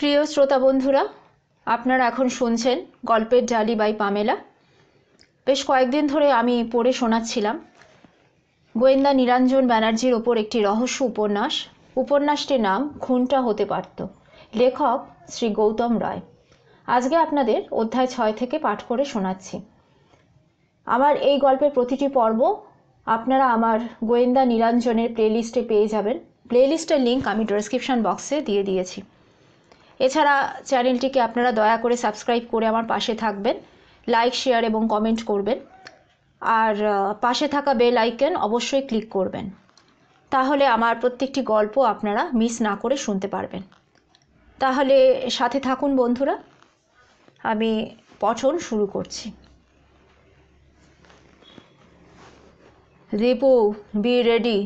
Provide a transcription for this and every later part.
প্রিয় শ্রোতা বন্ধুরা আপনারা এখন শুনছেন গল্পের ডালি বাই পামেলা বেশ কয়েকদিন ধরে আমি পড়ে শোনাচ্ছিলাম গোয়েন্দা নিরঞ্জন ব্যানার্জির ওপর একটি রহস্য উপন্যাস উপন্যাসটির নাম খুনটা হতে পারত লেখক শ্রী গৌতম রায় আজকে আপনাদের অধ্যায় ছয় থেকে পাঠ করে শোনাচ্ছি আমার এই গল্পের প্রতিটি পর্ব আপনারা আমার গোয়েন্দা নিরঞ্জনের প্লেলিস্টে পেয়ে যাবেন প্লেলিস্টের লিঙ্ক আমি ডেসক্রিপশন বক্সে দিয়ে দিয়েছি এছাড়া চ্যানেলটিকে আপনারা দয়া করে সাবস্ক্রাইব করে আমার পাশে থাকবেন লাইক শেয়ার এবং কমেন্ট করবেন আর পাশে থাকা বেল আইকন অবশ্যই ক্লিক করবেন তাহলে আমার প্রত্যেকটি গল্প আপনারা মিস না করে শুনতে পারবেন তাহলে সাথে থাকুন বন্ধুরা আমি পঠন শুরু করছি রিপু বি রেডি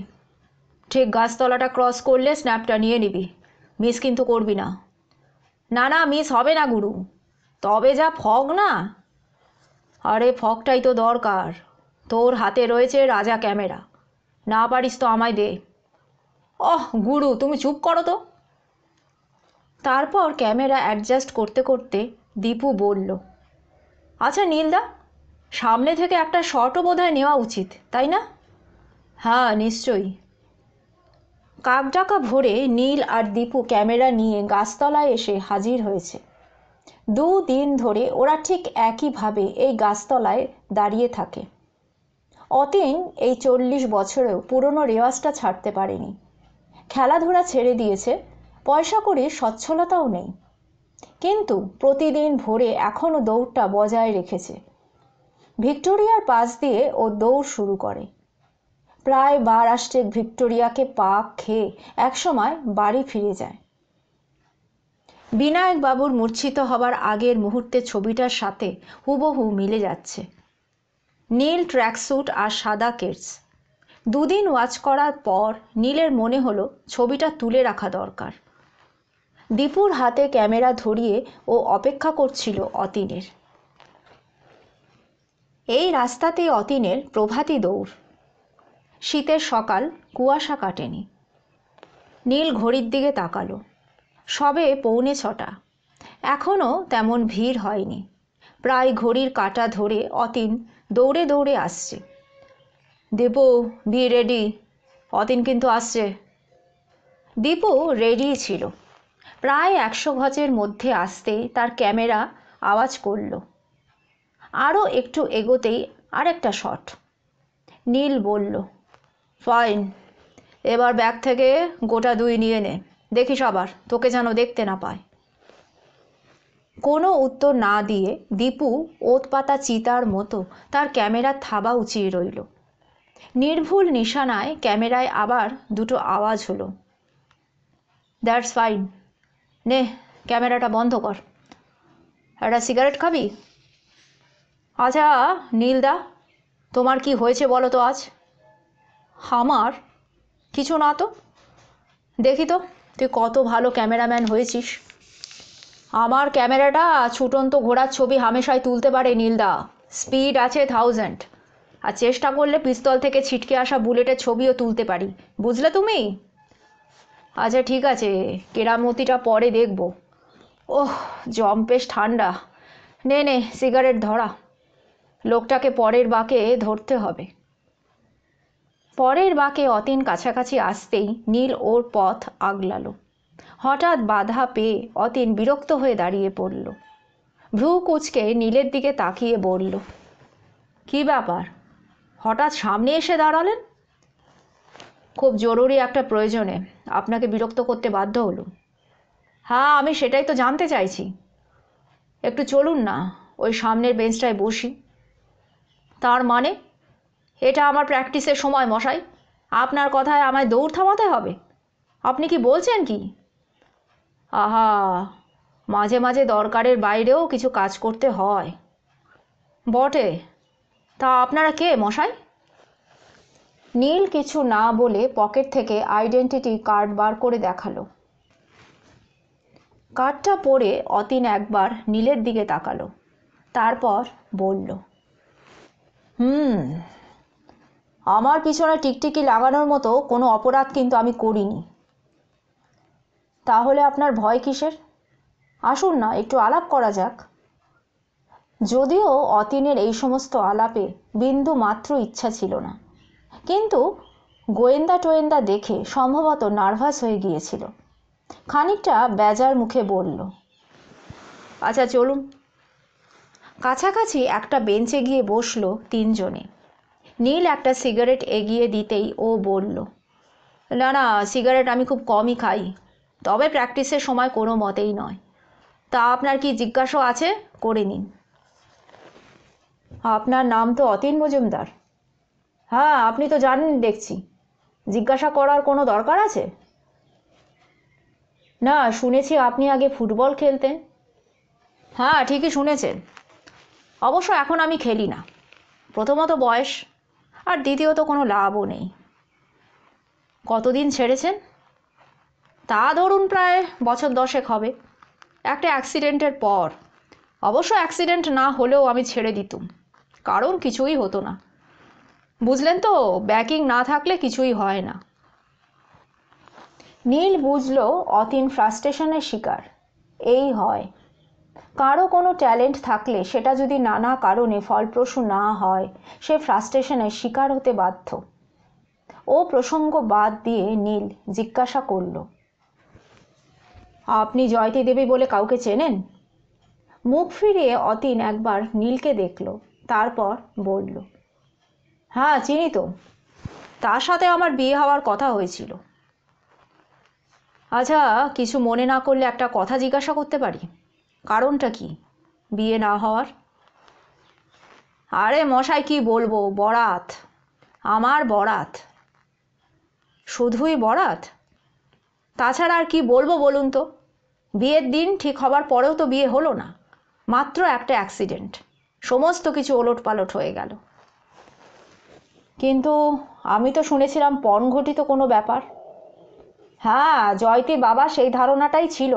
ঠিক গাছতলাটা ক্রস করলে স্ন্যাপটা নিয়ে নিবি মিস কিন্তু করবি না না না মিস হবে না গুরু তবে যা ফগ না আরে ফগটাই তো দরকার তোর হাতে রয়েছে রাজা ক্যামেরা না পারিস তো আমায় দে অহ গুরু তুমি চুপ করো তো তারপর ক্যামেরা অ্যাডজাস্ট করতে করতে দীপু বলল আচ্ছা নীলদা সামনে থেকে একটা শটও বোধহয় নেওয়া উচিত তাই না হ্যাঁ নিশ্চয়ই কাকডাকা ভোরে নীল আর দীপু ক্যামেরা নিয়ে গাছতলায় এসে হাজির হয়েছে দুদিন ধরে ওরা ঠিক একইভাবে এই গাছতলায় দাঁড়িয়ে থাকে অতীন এই চল্লিশ বছরেও পুরনো রেওয়াজটা ছাড়তে পারেনি খেলাধুলা ছেড়ে দিয়েছে পয়সা করে সচ্ছলতাও নেই কিন্তু প্রতিদিন ভোরে এখনও দৌড়টা বজায় রেখেছে ভিক্টোরিয়ার পাশ দিয়ে ও দৌড় শুরু করে প্রায় বার আসতে ভিক্টোরিয়াকে পা খেয়ে একসময় বাড়ি ফিরে যায় বিনায়ক বাবুর মূর্ছিত হবার আগের মুহূর্তে ছবিটার সাথে হুবহু মিলে যাচ্ছে নীল ট্র্যাকস্যুট আর সাদা কেটস দুদিন ওয়াচ করার পর নীলের মনে হলো ছবিটা তুলে রাখা দরকার দীপুর হাতে ক্যামেরা ধরিয়ে ও অপেক্ষা করছিল অতীনের এই রাস্তাতে অতীনের প্রভাতী দৌড় শীতের সকাল কুয়াশা কাটেনি নীল ঘড়ির দিকে তাকালো সবে পৌনে ছটা এখনও তেমন ভিড় হয়নি প্রায় ঘড়ির কাটা ধরে অতীন দৌড়ে দৌড়ে আসছে দীপু বি রেডি অতীন কিন্তু আসছে দীপু রেডি ছিল প্রায় একশো গজের মধ্যে আসতেই তার ক্যামেরা আওয়াজ করল আরও একটু এগোতেই আরেকটা শট নীল বলল ফাইন এবার ব্যাগ থেকে গোটা দুই নিয়ে নে দেখি সবার তোকে যেন দেখতে না পায় কোনো উত্তর না দিয়ে দীপু ওত পাতা চিতার মতো তার ক্যামেরার থাবা উঁচিয়ে রইল নির্ভুল নিশানায় ক্যামেরায় আবার দুটো আওয়াজ হলো দ্যাটস ফাইন নে ক্যামেরাটা বন্ধ কর একটা সিগারেট খাবি আচ্ছা নীলদা তোমার কি হয়েছে বলো তো আজ আমার কিছু না তো দেখি তো তুই কত ভালো ক্যামেরাম্যান হয়েছিস আমার ক্যামেরাটা ছুটন্ত ঘোড়ার ছবি হামেশাই তুলতে পারে নীলদা স্পিড আছে থাউজেন্ড আর চেষ্টা করলে পিস্তল থেকে ছিটকে আসা বুলেটের ছবিও তুলতে পারি বুঝলে তুমি আচ্ছা ঠিক আছে কেরামতিটা পরে দেখব ওহ জম্পেশ ঠান্ডা নে নে সিগারেট ধরা লোকটাকে পরের বাঁকে ধরতে হবে পরের বাঁকে অতীন কাছাকাছি আসতেই নীল ওর পথ আগলালো হঠাৎ বাধা পেয়ে অতীন বিরক্ত হয়ে দাঁড়িয়ে পড়ল ভ্রু কুচকে নীলের দিকে তাকিয়ে বলল কি ব্যাপার হঠাৎ সামনে এসে দাঁড়ালেন খুব জরুরি একটা প্রয়োজনে আপনাকে বিরক্ত করতে বাধ্য হলো হ্যাঁ আমি সেটাই তো জানতে চাইছি একটু চলুন না ওই সামনের বেঞ্চটায় বসি তার মানে এটা আমার প্র্যাকটিসের সময় মশাই আপনার কথায় আমায় দৌড় থামাতে হবে আপনি কি বলছেন কি আহা মাঝে মাঝে দরকারের বাইরেও কিছু কাজ করতে হয় বটে তা আপনারা কে মশাই নীল কিছু না বলে পকেট থেকে আইডেন্টিটি কার্ড বার করে দেখালো কার্ডটা পড়ে অতীন একবার নীলের দিকে তাকালো তারপর বলল হুম আমার পিছনে টিকটিকি লাগানোর মতো কোনো অপরাধ কিন্তু আমি করিনি তাহলে আপনার ভয় কিসের আসুন না একটু আলাপ করা যাক যদিও অতীনের এই সমস্ত আলাপে বিন্দু মাত্র ইচ্ছা ছিল না কিন্তু গোয়েন্দা টোয়েন্দা দেখে সম্ভবত নার্ভাস হয়ে গিয়েছিল খানিকটা বেজার মুখে বলল আচ্ছা চলুন কাছাকাছি একটা বেঞ্চে গিয়ে বসলো তিনজনে নীল একটা সিগারেট এগিয়ে দিতেই ও বলল না না সিগারেট আমি খুব কমই খাই তবে প্র্যাকটিসের সময় কোনো মতেই নয় তা আপনার কি জিজ্ঞাসা আছে করে নিন আপনার নাম তো অতীন মজুমদার হ্যাঁ আপনি তো জানেন দেখছি জিজ্ঞাসা করার কোনো দরকার আছে না শুনেছি আপনি আগে ফুটবল খেলতেন হ্যাঁ ঠিকই শুনেছেন অবশ্য এখন আমি খেলি না প্রথমত বয়স আর দ্বিতীয়ত কোনো লাভও নেই কতদিন ছেড়েছেন তা ধরুন প্রায় বছর দশেক হবে একটা অ্যাক্সিডেন্টের পর অবশ্য অ্যাক্সিডেন্ট না হলেও আমি ছেড়ে দিতুম কারণ কিছুই হতো না বুঝলেন তো ব্যাকিং না থাকলে কিছুই হয় না নীল বুঝল অতীন ফ্রাস্ট্রেশনের শিকার এই হয় কারো কোনো ট্যালেন্ট থাকলে সেটা যদি নানা কারণে ফলপ্রসূ না হয় সে ফ্রাস্ট্রেশনের শিকার হতে বাধ্য ও প্রসঙ্গ বাদ দিয়ে নীল জিজ্ঞাসা করল আপনি জয়তী দেবী বলে কাউকে চেনেন মুখ ফিরিয়ে অতীন একবার নীলকে দেখল তারপর বলল হ্যাঁ চিনি তো তার সাথে আমার বিয়ে হওয়ার কথা হয়েছিল আচ্ছা কিছু মনে না করলে একটা কথা জিজ্ঞাসা করতে পারি কারণটা কি বিয়ে না হওয়ার আরে মশাই কি বলবো বরাত আমার বরাত শুধুই বরাত তাছাড়া আর কি বলবো বলুন তো বিয়ের দিন ঠিক হবার পরেও তো বিয়ে হলো না মাত্র একটা অ্যাক্সিডেন্ট সমস্ত কিছু ওলট পালট হয়ে গেল কিন্তু আমি তো শুনেছিলাম পণ ঘটিত কোনো ব্যাপার হ্যাঁ জয়তি বাবা সেই ধারণাটাই ছিল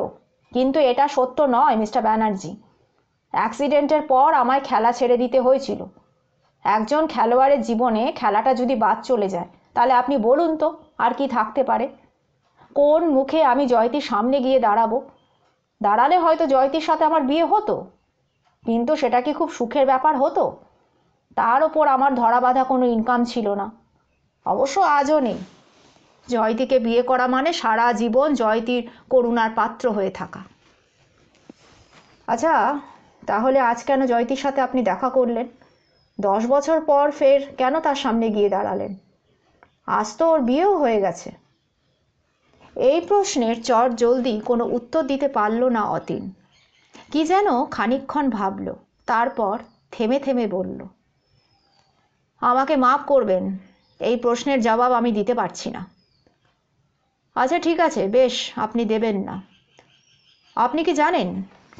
কিন্তু এটা সত্য নয় মিস্টার ব্যানার্জি অ্যাক্সিডেন্টের পর আমায় খেলা ছেড়ে দিতে হয়েছিল একজন খেলোয়াড়ের জীবনে খেলাটা যদি বাদ চলে যায় তাহলে আপনি বলুন তো আর কি থাকতে পারে কোন মুখে আমি জয়তির সামনে গিয়ে দাঁড়াবো দাঁড়ালে হয়তো জয়তির সাথে আমার বিয়ে হতো কিন্তু সেটা কি খুব সুখের ব্যাপার হতো তার ওপর আমার ধরা বাঁধা কোনো ইনকাম ছিল না অবশ্য আজও নেই জয়তীকে বিয়ে করা মানে সারা জীবন জয়তীর করুণার পাত্র হয়ে থাকা আচ্ছা তাহলে আজ কেন জয়তীর সাথে আপনি দেখা করলেন দশ বছর পর ফের কেন তার সামনে গিয়ে দাঁড়ালেন আজ তো ওর বিয়েও হয়ে গেছে এই প্রশ্নের চর জলদি কোনো উত্তর দিতে পারল না অতীন কি যেন খানিক্ষণ ভাবল তারপর থেমে থেমে বলল আমাকে মাফ করবেন এই প্রশ্নের জবাব আমি দিতে পারছি না আচ্ছা ঠিক আছে বেশ আপনি দেবেন না আপনি কি জানেন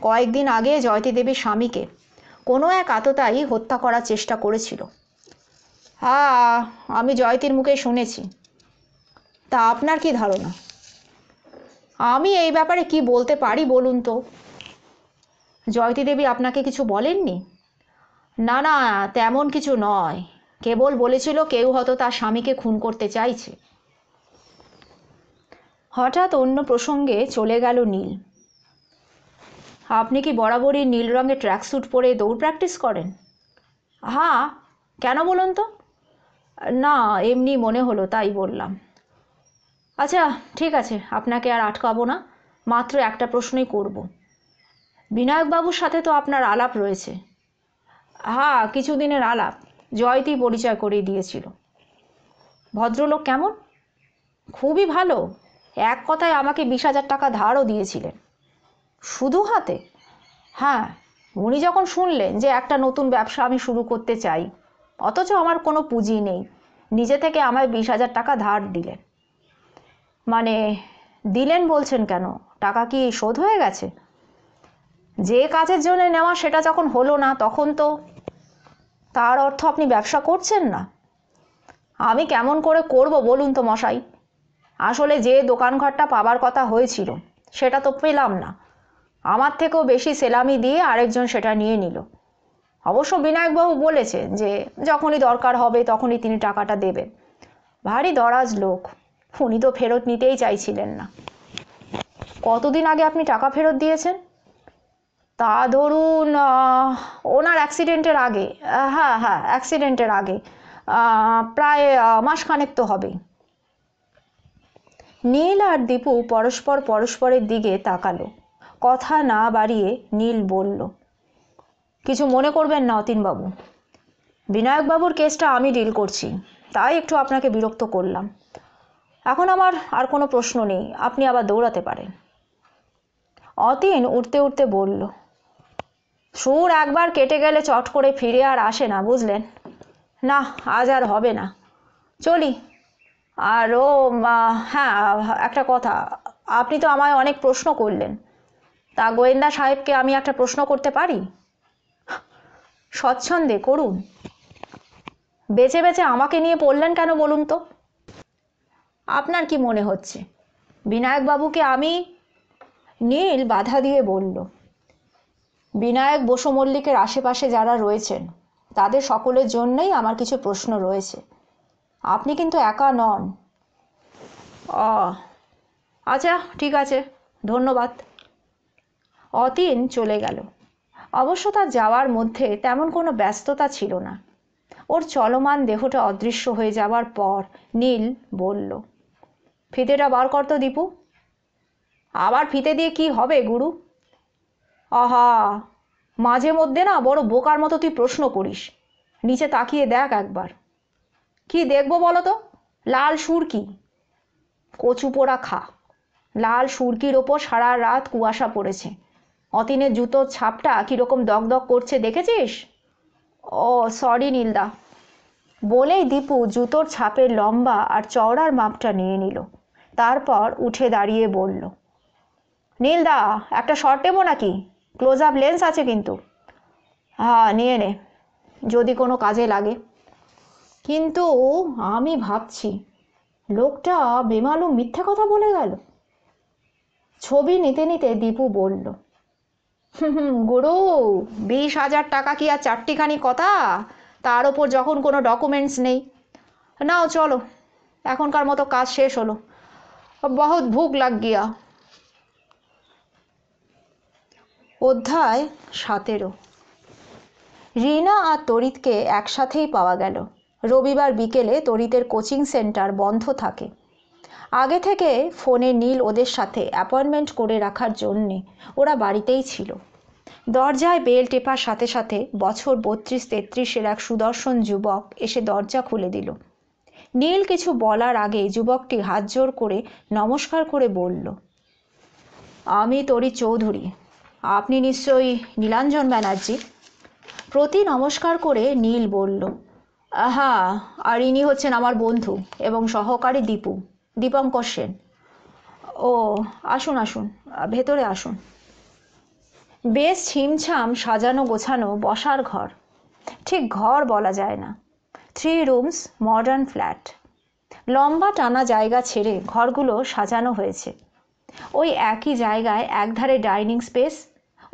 কয়েকদিন আগে জয়তী দেবীর স্বামীকে কোনো এক আততাই হত্যা করার চেষ্টা করেছিল হ্যাঁ আমি জয়তীর মুখে শুনেছি তা আপনার কি ধারণা আমি এই ব্যাপারে কি বলতে পারি বলুন তো জয়তী দেবী আপনাকে কিছু বলেননি না না তেমন কিছু নয় কেবল বলেছিল কেউ হয়তো তার স্বামীকে খুন করতে চাইছে হঠাৎ অন্য প্রসঙ্গে চলে গেল নীল আপনি কি বরাবরই নীল রঙের ট্র্যাকস্যুট পরে দৌড় প্র্যাকটিস করেন হ্যাঁ কেন বলুন তো না এমনি মনে হলো তাই বললাম আচ্ছা ঠিক আছে আপনাকে আর আটকাবো না মাত্র একটা প্রশ্নই করব বিনায়কবাবুর সাথে তো আপনার আলাপ রয়েছে হ্যাঁ কিছুদিনের আলাপ জয়তি পরিচয় করিয়ে দিয়েছিল ভদ্রলোক কেমন খুবই ভালো এক কথায় আমাকে বিশ হাজার টাকা ধারও দিয়েছিলেন শুধু হাতে হ্যাঁ উনি যখন শুনলেন যে একটা নতুন ব্যবসা আমি শুরু করতে চাই অথচ আমার কোনো পুঁজি নেই নিজে থেকে আমায় বিশ হাজার টাকা ধার দিলেন মানে দিলেন বলছেন কেন টাকা কি শোধ হয়ে গেছে যে কাজের জন্য নেওয়া সেটা যখন হলো না তখন তো তার অর্থ আপনি ব্যবসা করছেন না আমি কেমন করে করব বলুন তো মশাই আসলে যে দোকানঘরটা পাবার কথা হয়েছিল সেটা তো পেলাম না আমার থেকেও বেশি সেলামি দিয়ে আরেকজন সেটা নিয়ে নিল অবশ্য বিনায়কবাবু বলেছে যে যখনই দরকার হবে তখনই তিনি টাকাটা দেবেন ভারী দরাজ লোক উনি তো ফেরত নিতেই চাইছিলেন না কতদিন আগে আপনি টাকা ফেরত দিয়েছেন তা ধরুন ওনার অ্যাক্সিডেন্টের আগে হ্যাঁ হ্যাঁ অ্যাক্সিডেন্টের আগে প্রায় মাসখানেক তো হবেই নীল আর দীপু পরস্পর পরস্পরের দিকে তাকালো কথা না বাড়িয়ে নীল বলল কিছু মনে করবেন না অতীনবাবু বিনায়কবাবুর কেসটা আমি ডিল করছি তাই একটু আপনাকে বিরক্ত করলাম এখন আমার আর কোনো প্রশ্ন নেই আপনি আবার দৌড়াতে পারেন অতীন উঠতে উঠতে বলল সুর একবার কেটে গেলে চট করে ফিরে আর আসে না বুঝলেন না আজ আর হবে না চলি আর ও হ্যাঁ একটা কথা আপনি তো আমায় অনেক প্রশ্ন করলেন তা গোয়েন্দা সাহেবকে আমি একটা প্রশ্ন করতে পারি স্বচ্ছন্দে করুন বেছে বেছে আমাকে নিয়ে পড়লেন কেন বলুন তো আপনার কি মনে হচ্ছে বিনায়কবাবুকে আমি নীল বাধা দিয়ে বলল বিনায়ক বসু মল্লিকের আশেপাশে যারা রয়েছেন তাদের সকলের জন্যই আমার কিছু প্রশ্ন রয়েছে আপনি কিন্তু একা নন অ আচ্ছা ঠিক আছে ধন্যবাদ অতীন চলে গেল অবশ্য তার যাওয়ার মধ্যে তেমন কোনো ব্যস্ততা ছিল না ওর চলমান দেহটা অদৃশ্য হয়ে যাওয়ার পর নীল বলল ফিতেটা বার করতো দীপু আবার ফিতে দিয়ে কি হবে গুরু আহা মাঝে মধ্যে না বড় বোকার মতো তুই প্রশ্ন করিস নিচে তাকিয়ে দেখ একবার কি দেখবো বলো তো লাল সুরকি কচু পোড়া খা লাল সুরকির ওপর সারা রাত কুয়াশা পড়েছে অতিনের জুতোর ছাপটা কীরকম দগদগ করছে দেখেছিস ও সরি নীলদা বলেই দীপু জুতোর ছাপের লম্বা আর চওড়ার মাপটা নিয়ে নিল তারপর উঠে দাঁড়িয়ে বলল নীলদা একটা শর্ট নেবো নাকি ক্লোজ আপ লেন্স আছে কিন্তু হ্যাঁ নিয়ে নে যদি কোনো কাজে লাগে কিন্তু আমি ভাবছি লোকটা বেমালুম মিথ্যা কথা বলে গেল ছবি নিতে নিতে দীপু বলল গুরু বিশ হাজার টাকা কি আর চারটিখানি কথা তার ওপর যখন কোনো ডকুমেন্টস নেই নাও চলো এখনকার মতো কাজ শেষ হলো বহুত ভুক লাগ গিয়া অধ্যায় সতেরো রিনা আর তরিতকে একসাথেই পাওয়া গেল রবিবার বিকেলে তরিতের কোচিং সেন্টার বন্ধ থাকে আগে থেকে ফোনে নীল ওদের সাথে অ্যাপয়েন্টমেন্ট করে রাখার জন্যে ওরা বাড়িতেই ছিল দরজায় বেল টেপার সাথে সাথে বছর বত্রিশ তেত্রিশের এক সুদর্শন যুবক এসে দরজা খুলে দিল নীল কিছু বলার আগে যুবকটি হাত জোর করে নমস্কার করে বলল আমি তরি চৌধুরী আপনি নিশ্চয়ই নীলাঞ্জন ব্যানার্জি প্রতি নমস্কার করে নীল বলল হ্যাঁ আর ইনি হচ্ছেন আমার বন্ধু এবং সহকারী দীপু দীপঙ্কর সেন ও আসুন আসুন ভেতরে আসুন বেশ ছিমছাম সাজানো গোছানো বসার ঘর ঠিক ঘর বলা যায় না থ্রি রুমস মডার্ন ফ্ল্যাট লম্বা টানা জায়গা ছেড়ে ঘরগুলো সাজানো হয়েছে ওই একই জায়গায় একধারে ডাইনিং স্পেস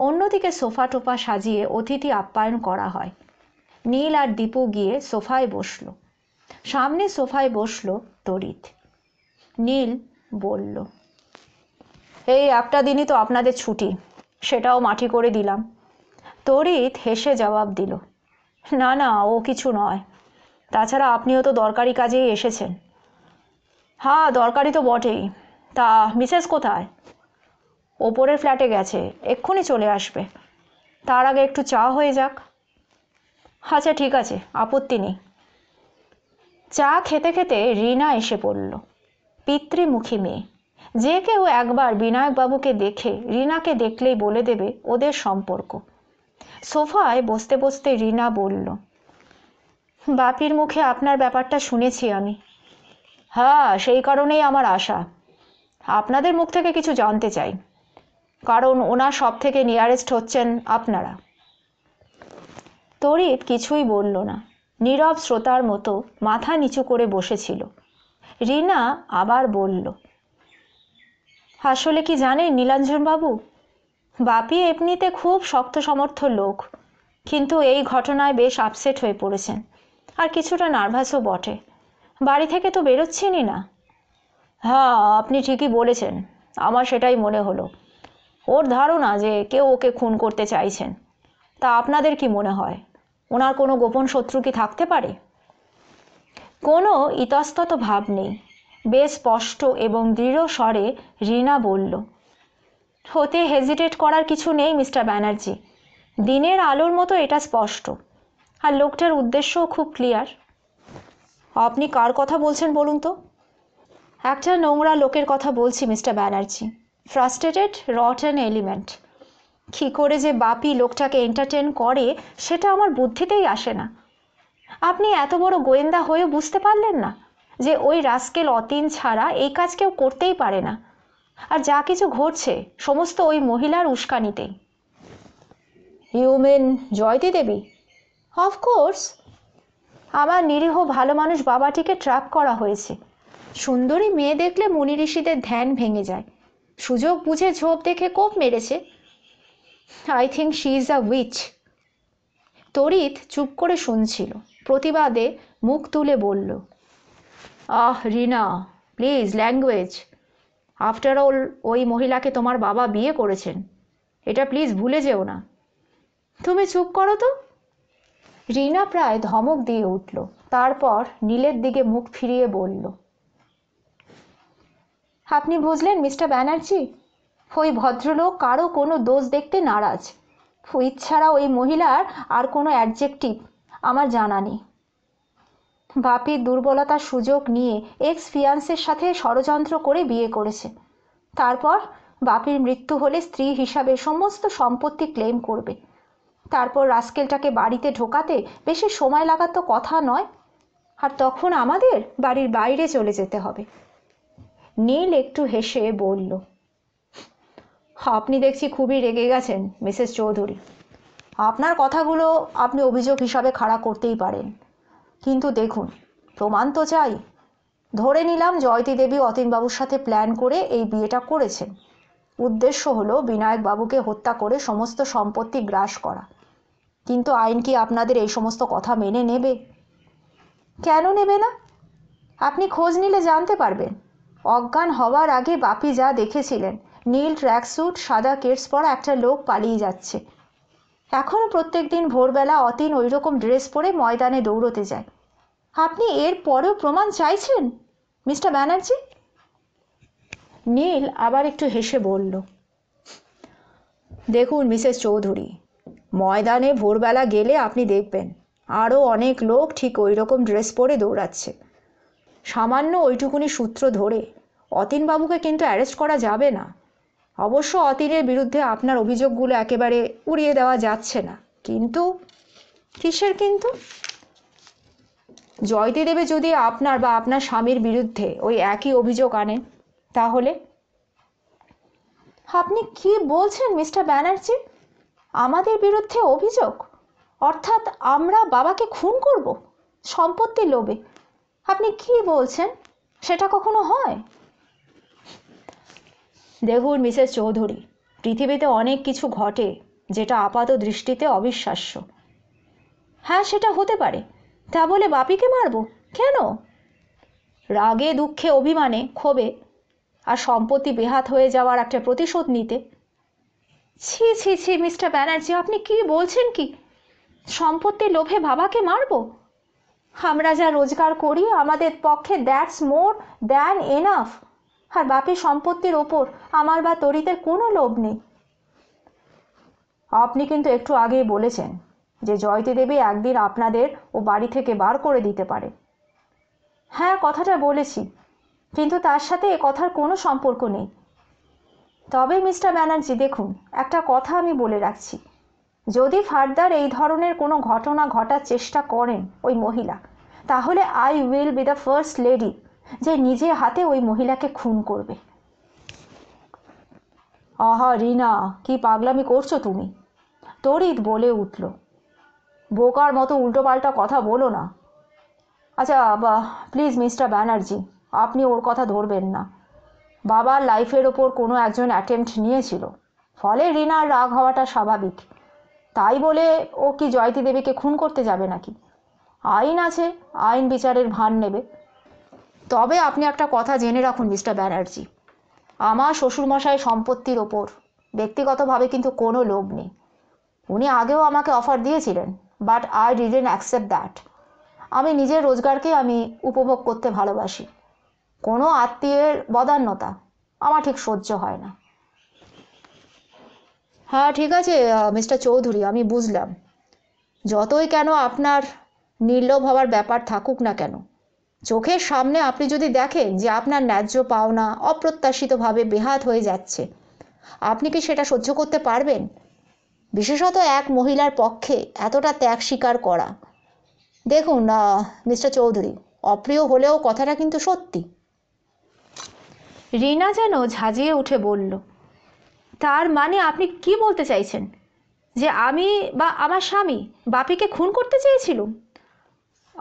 অন্যদিকে সোফা টোফা সাজিয়ে অতিথি আপ্যায়ন করা হয় নীল আর দীপু গিয়ে সোফায় বসল সামনে সোফায় বসল তরিত নীল বলল এই একটা দিনই তো আপনাদের ছুটি সেটাও মাটি করে দিলাম তরিত হেসে জবাব দিল না না ও কিছু নয় তাছাড়া আপনিও তো দরকারি কাজেই এসেছেন হ্যাঁ দরকারি তো বটেই তা মিসেস কোথায় ওপরের ফ্ল্যাটে গেছে এক্ষুনি চলে আসবে তার আগে একটু চা হয়ে যাক আচ্ছা ঠিক আছে আপত্তি নেই চা খেতে খেতে রিনা এসে পড়ল পিতৃমুখী মেয়ে যে কেউ একবার বিনায়কবাবুকে দেখে রিনাকে দেখলেই বলে দেবে ওদের সম্পর্ক সোফায় বসতে বসতে রিনা বলল বাপির মুখে আপনার ব্যাপারটা শুনেছি আমি হ্যাঁ সেই কারণেই আমার আশা আপনাদের মুখ থেকে কিছু জানতে চাই কারণ ওনার সব থেকে নিয়ারেস্ট হচ্ছেন আপনারা তরিত কিছুই বলল না নীরব শ্রোতার মতো মাথা নিচু করে বসেছিল রিনা আবার বলল আসলে কি জানেন নীলাঞ্জনবাবু বাপি এমনিতে খুব শক্ত সমর্থ লোক কিন্তু এই ঘটনায় বেশ আপসেট হয়ে পড়েছেন আর কিছুটা নার্ভাসও বটে বাড়ি থেকে তো বেরোচ্ছেনই না হ্যাঁ আপনি ঠিকই বলেছেন আমার সেটাই মনে হলো ওর ধারণা যে কেউ ওকে খুন করতে চাইছেন তা আপনাদের কি মনে হয় ওনার কোনো গোপন শত্রু কি থাকতে পারে কোনো ইতস্তত ভাব নেই বেশ স্পষ্ট এবং দৃঢ় স্বরে রিনা বলল হতে হেজিটেট করার কিছু নেই মিস্টার ব্যানার্জি দিনের আলোর মতো এটা স্পষ্ট আর লোকটার উদ্দেশ্যও খুব ক্লিয়ার আপনি কার কথা বলছেন বলুন তো একটা নোংরা লোকের কথা বলছি mister Banerjee frustrated rot and element কী করে যে বাপি লোকটাকে এন্টারটেন করে সেটা আমার বুদ্ধিতেই আসে না আপনি এত বড় গোয়েন্দা হয়েও বুঝতে পারলেন না যে ওই রাস্কেল অতীন ছাড়া এই কাজ কেউ করতেই পারে না আর যা কিছু ঘটছে সমস্ত ওই মহিলার উস্কানিতেই হিউমেন জয়তী দেবী অফকোর্স আমার নিরীহ ভালো মানুষ বাবাটিকে ট্র্যাপ করা হয়েছে সুন্দরী মেয়ে দেখলে মুনি ঋষিদের ধ্যান ভেঙে যায় সুযোগ বুঝে ঝোপ দেখে কোপ মেরেছে I think she is a witch Tarit চুপ করে শুনছিল প্রতিবাদে মুখ তুলে বলল ah Rina please language after all ওই মহিলাকে তোমার বাবা বিয়ে করেছেন এটা প্লিজ ভুলে যেও না তুমি চুপ করো তো রিনা প্রায় ধমক দিয়ে উঠল তারপর নীলের দিকে মুখ ফিরিয়ে বলল আপনি বুঝলেন মিস্টার ব্যানার্জি ওই ভদ্রলোক কারও কোনো দোষ দেখতে নারাজ ফইদ ছাড়া ওই মহিলার আর কোনো অ্যাডজেক্টিভ আমার জানা নেই বাপির দুর্বলতার সুযোগ নিয়ে এক্স ফিয়ান্সের সাথে ষড়যন্ত্র করে বিয়ে করেছে তারপর বাপির মৃত্যু হলে স্ত্রী হিসাবে সমস্ত সম্পত্তি ক্লেম করবে তারপর রাস্কেলটাকে বাড়িতে ঢোকাতে বেশি সময় লাগার তো কথা নয় আর তখন আমাদের বাড়ির বাইরে চলে যেতে হবে নীল একটু হেসে বলল হ্যাঁ, আপনি দেখছি খুবই রেগে গেছেন মিসেস চৌধুরী আপনার কথাগুলো আপনি অভিযোগ হিসাবে খাড়া করতেই পারেন কিন্তু দেখুন প্রমাণ তো চাই ধরে নিলাম জয়তী দেবী অতীনবাবুর সাথে প্ল্যান করে এই বিয়েটা করেছেন উদ্দেশ্য হলো বিনায়কবাবুকে হত্যা করে সমস্ত সম্পত্তি গ্রাস করা কিন্তু আইন কি আপনাদের এই সমস্ত কথা মেনে নেবে কেন নেবে না আপনি খোঁজ নিলে জানতে পারবেন অজ্ঞান হওয়ার আগে বাপি যা দেখেছিলেন নীল ট্র্যাকস্যুট সাদা কেটস পরা একটা লোক পালিয়ে যাচ্ছে এখনও প্রত্যেক দিন ভোরবেলা অতীন ওই রকম ড্রেস পরে ময়দানে দৌড়তে যায় আপনি এর পরেও প্রমাণ চাইছেন মিস্টার ব্যানার্জি নীল আবার একটু হেসে বলল দেখুন মিসেস চৌধুরী ময়দানে ভোরবেলা গেলে আপনি দেখবেন আরও অনেক লোক ঠিক ওই রকম ড্রেস পরে দৌড়াচ্ছে সামান্য ওইটুকুনি সূত্র ধরে অতীনবাবুকে কিন্তু অ্যারেস্ট করা যাবে না অবশ্য অতীনের বিরুদ্ধে আপনার অভিযোগগুলো একেবারে উড়িয়ে দেওয়া যাচ্ছে না কিন্তু কিসের কিন্তু জয়তী দেবে যদি আপনার বা আপনার স্বামীর বিরুদ্ধে ওই একই অভিযোগ আনেন তাহলে আপনি কি বলছেন মিস্টার ব্যানার্জি আমাদের বিরুদ্ধে অভিযোগ অর্থাৎ আমরা বাবাকে খুন করব সম্পত্তির লোভে আপনি কি বলছেন সেটা কখনো হয় দেখুন মিসেস চৌধুরী পৃথিবীতে অনেক কিছু ঘটে যেটা আপাত দৃষ্টিতে অবিশ্বাস্য হ্যাঁ সেটা হতে পারে তা বলে বাপিকে মারব কেন রাগে দুঃখে অভিমানে ক্ষোভে আর সম্পত্তি বেহাত হয়ে যাওয়ার একটা প্রতিশোধ নিতে ছি ছি ছি মিস্টার ব্যানার্জি আপনি কি বলছেন কি সম্পত্তির লোভে বাবাকে মারব আমরা যা রোজগার করি আমাদের পক্ষে দ্যাটস মোর দ্যান এনাফ আর বাকি সম্পত্তির ওপর আমার বা তরিতের কোনো লোভ নেই আপনি কিন্তু একটু আগেই বলেছেন যে জয়তী দেবী একদিন আপনাদের ও বাড়ি থেকে বার করে দিতে পারে হ্যাঁ কথাটা বলেছি কিন্তু তার সাথে এ কথার কোনো সম্পর্ক নেই তবে মিস্টার ব্যানার্জি দেখুন একটা কথা আমি বলে রাখছি যদি ফার্দার এই ধরনের কোনো ঘটনা ঘটার চেষ্টা করেন ওই মহিলা তাহলে I will be the first lady যে হাতে ওই মহিলাকে খুন করবে আহা রিনা কি পাগলামি করছো তুমি তরিত বলে উঠল বোকার মতো উল্টোপাল্টা কথা বলো না আচ্ছা বা প্লিজ মিস্টার ব্যানার্জি আপনি ওর কথা ধরবেন না বাবার লাইফের ওপর কোনো একজন অ্যাটেম্পট নিয়েছিল ফলে রিনার রাগ হওয়াটা স্বাভাবিক তাই বলে ও কি জয়তী দেবীকে খুন করতে যাবে নাকি আইন আছে আইন বিচারের ভান নেবে তবে আপনি একটা কথা জেনে রাখুন মিস্টার ব্যানার্জি আমার শ্বশুরমশাই সম্পত্তির ওপর ব্যক্তিগতভাবে কিন্তু কোনো লোভ নেই উনি আগেও আমাকে অফার দিয়েছিলেন but I didn't accept that আমি নিজের রোজগারকে আমি উপভোগ করতে ভালোবাসি কোনো আত্মীয়ের বদান্যতা আমার ঠিক সহ্য হয় না হ্যাঁ ঠিক আছে মিস্টার চৌধুরী আমি বুঝলাম যতই কেন আপনার নির্লোভ হওয়ার ব্যাপার থাকুক না কেন চোখের সামনে আপনি যদি দেখেন যে আপনার ন্যায্য পাওনা অপ্রত্যাশিতভাবে বেহাত হয়ে যাচ্ছে আপনি কি সেটা সহ্য করতে পারবেন বিশেষত এক মহিলার পক্ষে এতটা ত্যাগ স্বীকার করা দেখুন মিস্টার চৌধুরী অপ্রিয় হলেও কথাটা কিন্তু সত্যি রিনা যেন ঝাঁঝিয়ে উঠে বলল তার মানে আপনি কি বলতে চাইছেন যে আমি বা আমার স্বামী বাপিকে খুন করতে চেয়েছিল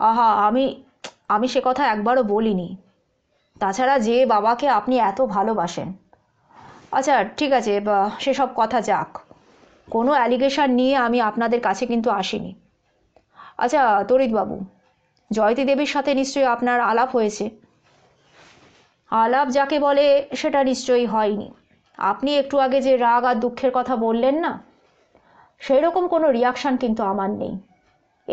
আহা আমি আমি সে কথা একবারও বলিনি তাছাড়া যে বাবাকে আপনি এত ভালোবাসেন আচ্ছা ঠিক আছে সেসব কথা যাক কোনো অ্যালিগেশান নিয়ে আমি আপনাদের কাছে কিন্তু আসিনি আচ্ছা তরিতবাবু জয়তী দেবীর সাথে নিশ্চয়ই আপনার আলাপ হয়েছে আলাপ যাকে বলে সেটা নিশ্চয়ই হয়নি আপনি একটু আগে যে রাগ আর দুঃখের কথা বললেন না সেই রকম কোনো রিয়াকশান কিন্তু আমার নেই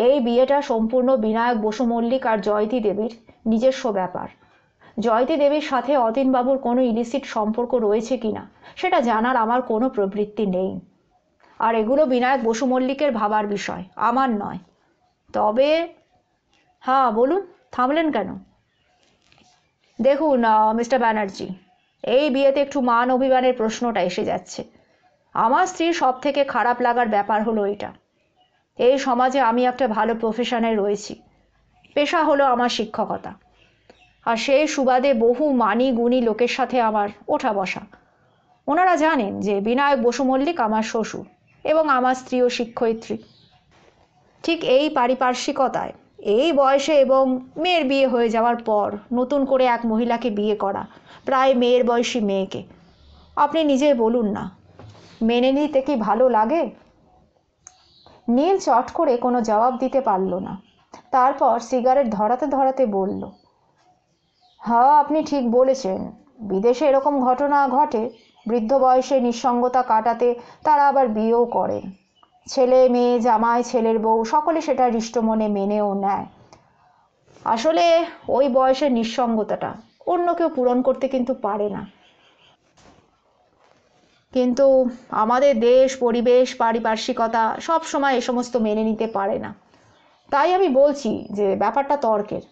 এই বিয়েটা সম্পূর্ণ বিনায়ক বসু মল্লিক আর জয়তী দেবীর নিজস্ব ব্যাপার জয়তী দেবীর সাথে অতীনবাবুর কোনো ইলিসিট সম্পর্ক রয়েছে কি না সেটা জানার আমার কোনো প্রবৃত্তি নেই আর এগুলো বিনায়ক বসু মল্লিকের ভাবার বিষয় আমার নয় তবে হ্যাঁ বলুন থামলেন কেন দেখুন মিস্টার ব্যানার্জি এই বিয়েতে একটু মান অভিমানের প্রশ্নটা এসে যাচ্ছে আমার স্ত্রীর সব থেকে খারাপ লাগার ব্যাপার হলো এটা এই সমাজে আমি একটা ভালো প্রফেশনে রয়েছি পেশা হলো আমার শিক্ষকতা আর সেই সুবাদে বহু মানি গুণী লোকের সাথে আমার ওঠা বসা ওনারা জানেন যে বিনায়ক বসু মল্লিক আমার শ্বশুর এবং আমার স্ত্রী ও শিক্ষয়িত্রী ঠিক এই পারিপার্শ্বিকতায় এই বয়সে এবং মেয়ের বিয়ে হয়ে যাওয়ার পর নতুন করে এক মহিলাকে বিয়ে করা প্রায় মেয়ের বয়সী মেয়েকে আপনি নিজে বলুন না মেনে নিতে কি ভালো লাগে নীল চট করে কোনো জবাব দিতে পারল না তারপর সিগারেট ধরাতে ধরাতে বলল হ্যাঁ আপনি ঠিক বলেছেন বিদেশে এরকম ঘটনা ঘটে বৃদ্ধ বয়সে নিঃসঙ্গতা কাটাতে তারা আবার বিয়েও করেন ছেলে মেয়ে জামাই ছেলের বউ সকলে সেটা হৃষ্ট মনে মেনেও নেয় আসলে ওই বয়সের নিঃসঙ্গতাটা অন্য কেউ পূরণ করতে কিন্তু পারে না কিন্তু আমাদের দেশ পরিবেশ পারিপার্শ্বিকতা সব সময় এ সমস্ত মেনে নিতে পারে না তাই আমি বলছি যে ব্যাপারটা তর্কের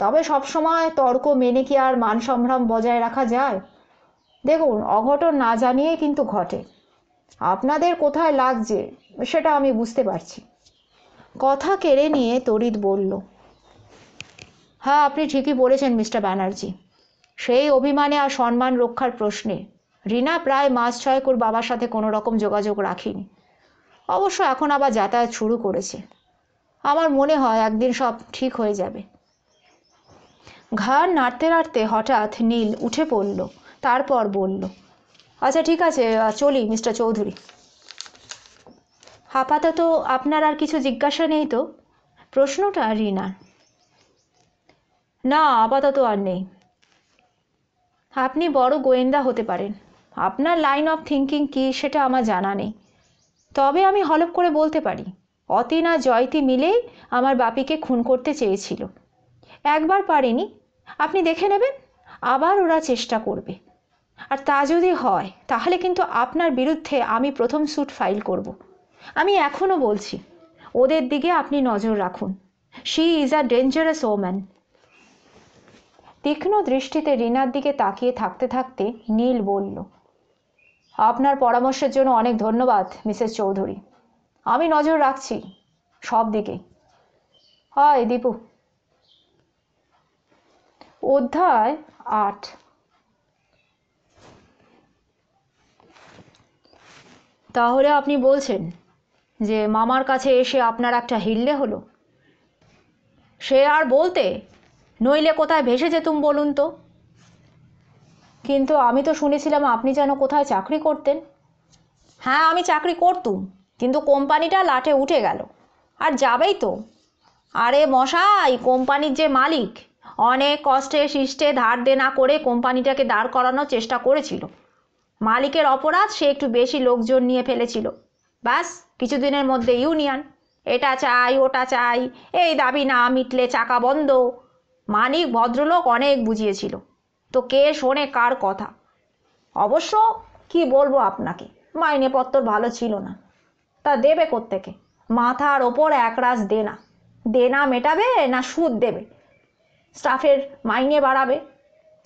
তবে সব সময় তর্ক মেনে কি আর মান সম্ভ্রম বজায় রাখা যায় দেখুন অঘটন না জানিয়ে কিন্তু ঘটে আপনাদের কোথায় লাগছে সেটা আমি বুঝতে পারছি কথা কেড়ে নিয়ে তরিত বলল হ্যাঁ আপনি ঠিকই বলেছেন মিস্টার ব্যানার্জি সেই অভিমানে আর সম্মান রক্ষার প্রশ্নে রিনা প্রায় মাস ছয়েক ওর বাবার সাথে কোনো রকম যোগাযোগ রাখিনি অবশ্য এখন আবার যাতায়াত শুরু করেছে আমার মনে হয় একদিন সব ঠিক হয়ে যাবে ঘাড় নাড়তে নাড়তে হঠাৎ নীল উঠে পড়ল তারপর বলল আচ্ছা ঠিক আছে চলি মিস্টার চৌধুরী আপাতত আপনার আর কিছু জিজ্ঞাসা নেই তো প্রশ্নটা রিনার না আপাতত আর নেই আপনি বড় গোয়েন্দা হতে পারেন আপনার লাইন অফ থিঙ্কিং কী সেটা আমার জানা নেই তবে আমি হলপ করে বলতে পারি অতীন আর জয়তি মিলেই আমার বাপিকে খুন করতে চেয়েছিল একবার পারেনি আপনি দেখে নেবেন আবার ওরা চেষ্টা করবে আর তা যদি হয় তাহলে কিন্তু আপনার বিরুদ্ধে আমি প্রথম স্যুট ফাইল করব। আমি এখনও বলছি ওদের দিকে আপনি নজর রাখুন she is a dangerous woman তীক্ষ্ণ দৃষ্টিতে রিনার দিকে তাকিয়ে থাকতে থাকতে নীল বলল আপনার পরামর্শের জন্য অনেক ধন্যবাদ মিসেস চৌধুরী আমি নজর রাখছি সব দিকেই হয় দীপু অধ্যায় আট তাহলে আপনি বলছেন যে মামার কাছে এসে আপনার একটা হিল্লে হলো সে আর বলতে নইলে কোথায় ভেসে যেতুম বলুন তো কিন্তু আমি তো শুনেছিলাম আপনি যেন কোথায় চাকরি করতেন হ্যাঁ আমি চাকরি করতুম কিন্তু কোম্পানিটা লাঠে উঠে গেল আর যাবেই তো আরে মশাই কোম্পানির যে মালিক অনেক কষ্টে শিষ্টে ধার দেনা করে কোম্পানিটাকে দাঁড় করানোর চেষ্টা করেছিল মালিকের অপরাধ সে একটু বেশি লোকজন নিয়ে ফেলেছিল ব্যাস কিছুদিনের মধ্যে ইউনিয়ন এটা চাই ওটা চাই এই দাবি না মিটলে চাকা বন্ধ মানিক ভদ্রলোক অনেক বুঝিয়েছিল তো কে শোনে কার কথা অবশ্য কি বলবো আপনাকে মাইনেপত্র ভালো ছিল না তা দেবে কোত্থেকে মাথার ওপর একরাশ দেনা দেনা মেটাবে না সুদ দেবে স্টাফের মাইনে বাড়াবে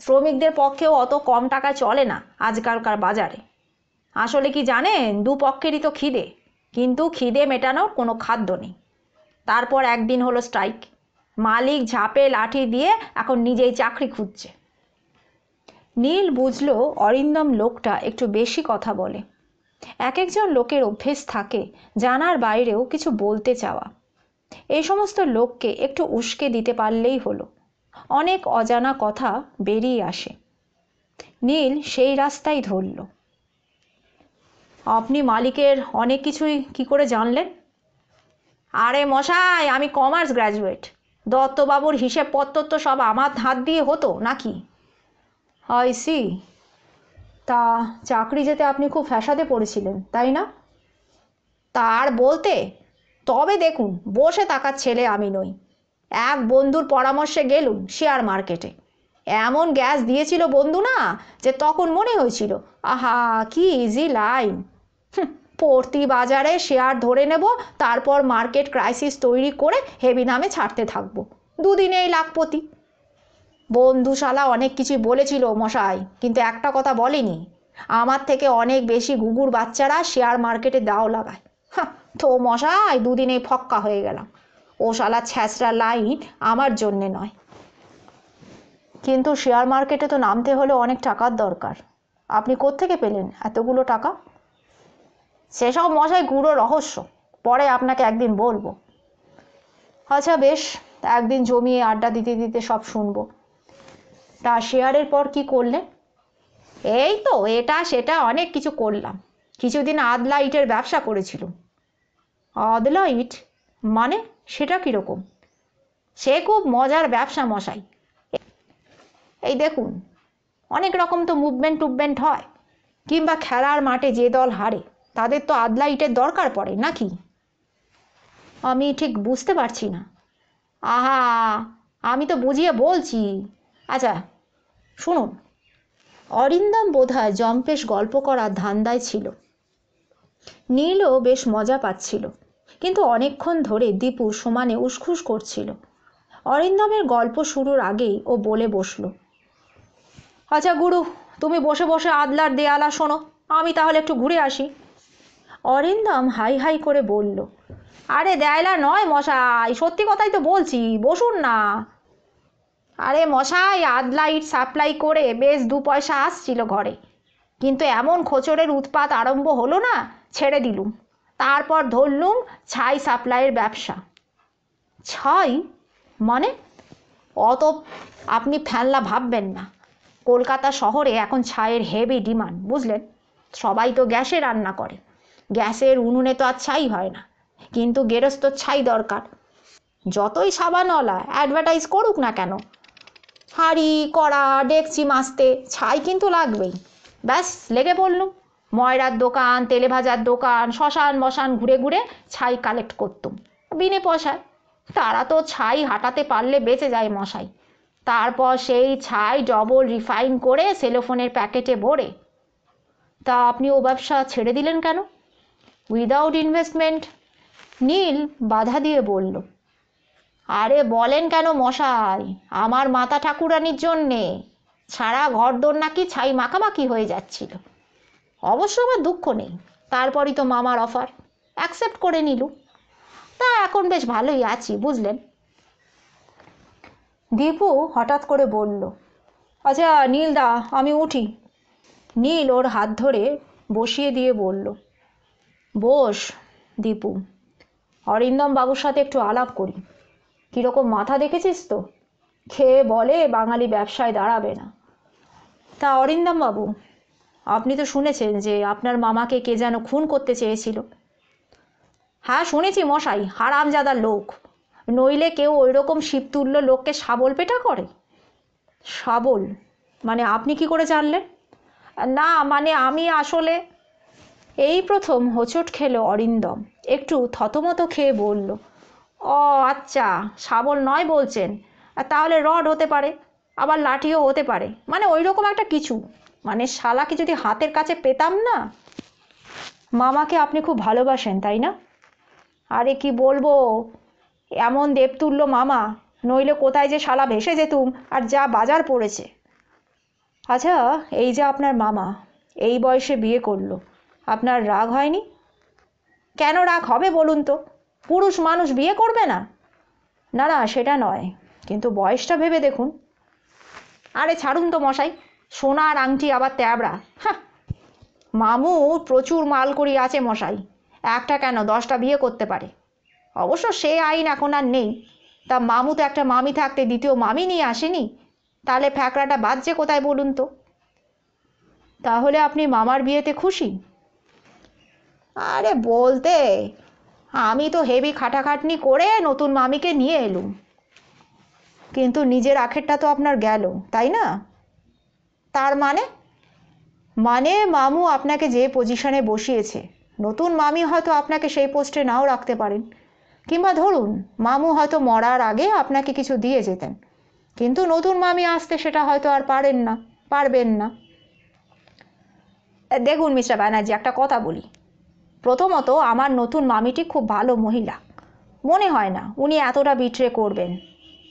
শ্রমিকদের পক্ষেও অত কম টাকা চলে না আজকালকার বাজারে আসলে কি জানেন দুপক্ষেরই তো খিদে কিন্তু খিদে মেটানোর কোনো খাদ্য নেই তারপর একদিন হলো স্ট্রাইক মালিক ঝাঁপে লাঠি দিয়ে এখন নিজেই চাকরি খুঁজছে নীল বুঝল অরিন্দম লোকটা একটু বেশি কথা বলে এক একজন লোকের অভ্যেস থাকে জানার বাইরেও কিছু বলতে চাওয়া এই সমস্ত লোককে একটু উস্কে দিতে পারলেই হলো অনেক অজানা কথা বেরিয়ে আসে নীল সেই রাস্তাই ধরল আপনি মালিকের অনেক কিছুই কি করে জানলেন আরে মশাই আমি কমার্স গ্র্যাজুয়েট দত্তবাবুর হিসেব পত্তর তো সব আমার হাত দিয়ে হতো নাকি আই সি তা চাকরি যেতে আপনি খুব ফ্যাসাদে পড়েছিলেন তাই না তার বলতে তবে দেখুন বসে তাকার ছেলে আমি নই এক বন্ধুর পরামর্শে গেলুম শেয়ার মার্কেটে এমন গ্যাস দিয়েছিল বন্ধু না যে তখন মনে হয়েছিল আহা কি ইজি লাইন পড়তি বাজারে শেয়ার ধরে নেব তারপর মার্কেট ক্রাইসিস তৈরি করে হেভি নামে ছাড়তে থাকবো দুদিনেই লাখপতি বন্ধুশালা অনেক কিছু বলেছিল মশাই কিন্তু একটা কথা বলেনি আমার থেকে অনেক বেশি ঘুঘুর বাচ্চারা শেয়ার মার্কেটে দাও লাগায় হ্যাঁ তো মশাই দুদিনে ফক্কা হয়ে গেলাম ও শালা ছ্যাঁচড়া লাইন আমার জন্যে নয় কিন্তু শেয়ার মার্কেটে তো নামতে হলে অনেক টাকার দরকার আপনি থেকে পেলেন এতগুলো টাকা সেসব মশাই গুঁড়ো রহস্য পরে আপনাকে একদিন বলবো আচ্ছা বেশ একদিন জমিয়ে আড্ডা দিতে দিতে সব শুনবো তা শেয়ারের পর কি করলেন এই তো এটা সেটা অনেক কিছু করলাম কিছুদিন আদলাইটের ব্যবসা করেছিল আদলাইট মানে সেটা কীরকম সে খুব মজার ব্যবসা মশাই এই দেখুন অনেক রকম তো মুভমেন্ট টুভমেন্ট হয় কিংবা খেলার মাঠে যে দল হারে তাদের তো আদলাইটের দরকার পড়ে নাকি আমি ঠিক বুঝতে পারছি না আহা আমি তো বুঝিয়ে বলছি আচ্ছা শুনুন অরিন্দম বোধ হয় জম্পেশ গল্প করার ধান্দায় ছিল নীলও বেশ মজা পাচ্ছিল কিন্তু অনেকক্ষণ ধরে দীপু সমানে উসখুস করছিল অরিন্দমের গল্প শুরুর আগেই ও বলে বসল আচ্ছা গুরু তুমি বসে বসে আদলার দেয়ালা শোনো আমি তাহলে একটু ঘুরে আসি অরিন্দম হাই হাই করে বলল আরে দেয়লা নয় মশাই সত্যি কথাই তো বলছি বসুন না আরে মশাই আদলাইট সাপ্লাই করে বেশ দু পয়সা আসছিল ঘরে কিন্তু এমন খোচরের উৎপাত আরম্ভ হলো না ছেড়ে দিলুম তারপর ধরলুম ছাই সাপ্লাইয়ের ব্যবসা ছাই মানে অত আপনি ফ্যানলা ভাববেন না কলকাতা শহরে এখন ছাইয়ের হেভি ডিমান্ড বুঝলেন সবাই তো গ্যাসে রান্না করে গ্যাসের উনুনে তো আর ছাই হয় না কিন্তু গেরস্ত ছাই দরকার যতই সাবানওয়ালা অ্যাডভার্টাইজ করুক না কেন হাঁড়ি কড়া ডেকচি মাজতে ছাই কিন্তু লাগবেই ব্যাস লেগে পড়লুম ময়রার দোকান তেলে ভাজার দোকান শ্মশান মশান ঘুরে ঘুরে ছাই কালেক্ট করতুম বিনে পয়সায় তারা তো ছাই হাঁটাতে পারলে বেঁচে যায় মশাই তারপর সেই ছাই ডবল রিফাইন করে সেলোফোনের প্যাকেটে ভরে তা আপনি ও ব্যবসা ছেড়ে দিলেন কেন উইদাউট ইনভেস্টমেন্ট নীল বাধা দিয়ে বলল আরে বলেন কেন মশাই আমার মাতা ঠাকুরানির জন্যে সারা ঘরদোর নাকি ছাই মাখামাখি হয়ে যাচ্ছিল অবশ্য আমার দুঃখ নেই তারপরই তো মামার অফার অ্যাকসেপ্ট করে নিলু তা এখন বেশ ভালোই আছি বুঝলেন দীপু হঠাৎ করে বলল আচ্ছা নীলদা আমি উঠি নীল ওর হাত ধরে বসিয়ে দিয়ে বলল বস দীপু অরিন্দম বাবুর সাথে একটু আলাপ করি কীরকম মাথা দেখেছিস তো খেয়ে বলে বাঙালি ব্যবসায় দাঁড়াবে না তা অরিন্দমবাবু আপনি তো শুনেছেন যে আপনার মামাকে কে যেন খুন করতে চেয়েছিল হ্যাঁ শুনেছি মশাই হারামজাদার লোক নইলে কেউ ওই রকম শিবতুল্য লোককে শাবল পেটা করে শাবল মানে আপনি কি করে জানলেন না মানে আমি আসলে এই প্রথম হোঁচট খেলো অরিন্দম একটু থতমত খেয়ে বলল ও আচ্ছা শাবল নয় বলছেন তাহলে রড হতে পারে আবার লাঠিও হতে পারে মানে ওই রকম একটা কিছু মানে শালাকে যদি হাতের কাছে পেতাম না মামাকে আপনি খুব ভালোবাসেন তাই না আরে কি বলবো এমন দেবতুল্য মামা নইলে কোথায় যে শালা ভেসে যেতুম আর যা বাজার পড়েছে আচ্ছা এই যে আপনার মামা এই বয়সে বিয়ে করলো আপনার রাগ হয়নি কেন রাগ হবে বলুন তো পুরুষ মানুষ বিয়ে করবে না না না সেটা নয় কিন্তু বয়সটা ভেবে দেখুন আরে ছাড়ুন তো মশাই সোনার আংটি আবার ত্যাবড়া হ্যাঁ মামু প্রচুর মাল করি আছে মশাই একটা কেন দশটা বিয়ে করতে পারে অবশ্য সে আইন এখন আর নেই তা মামু তো একটা মামি থাকতে দ্বিতীয় মামি নিয়ে আসেনি তাহলে ফ্যাকড়াটা বাজছে কোথায় বলুন তো তাহলে আপনি মামার বিয়েতে খুশি আরে বলতে আমি তো হেভি খাটাখাটনি করে নতুন মামিকে নিয়ে এলুম কিন্তু নিজের আখেরটা তো আপনার গেল তাই না তার মানে মানে মামু আপনাকে যে পজিশনে বসিয়েছে নতুন মামি হয়তো আপনাকে সেই পোস্টে নাও রাখতে পারেন কিংবা ধরুন মামু হয়তো মরার আগে আপনাকে কিছু দিয়ে যেতেন কিন্তু নতুন মামি আসতে সেটা হয়তো আর পারেন না পারবেন না দেখুন মিস্টার ব্যানার্জি একটা কথা বলি প্রথমত আমার নতুন মামিটি খুব ভালো মহিলা মনে হয় না উনি এতটা বিট্রে করবেন